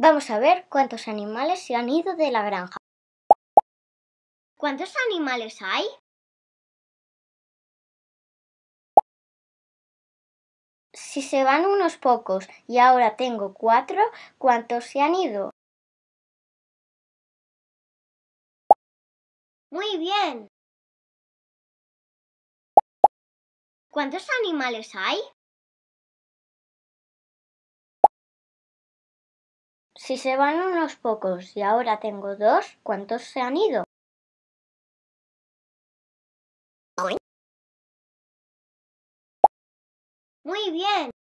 Vamos a ver cuántos animales se han ido de la granja. ¿Cuántos animales hay? Si se van unos pocos y ahora tengo cuatro, ¿cuántos se han ido? Muy bien. ¿Cuántos animales hay? Si se van unos pocos y ahora tengo dos, ¿cuántos se han ido? Muy bien.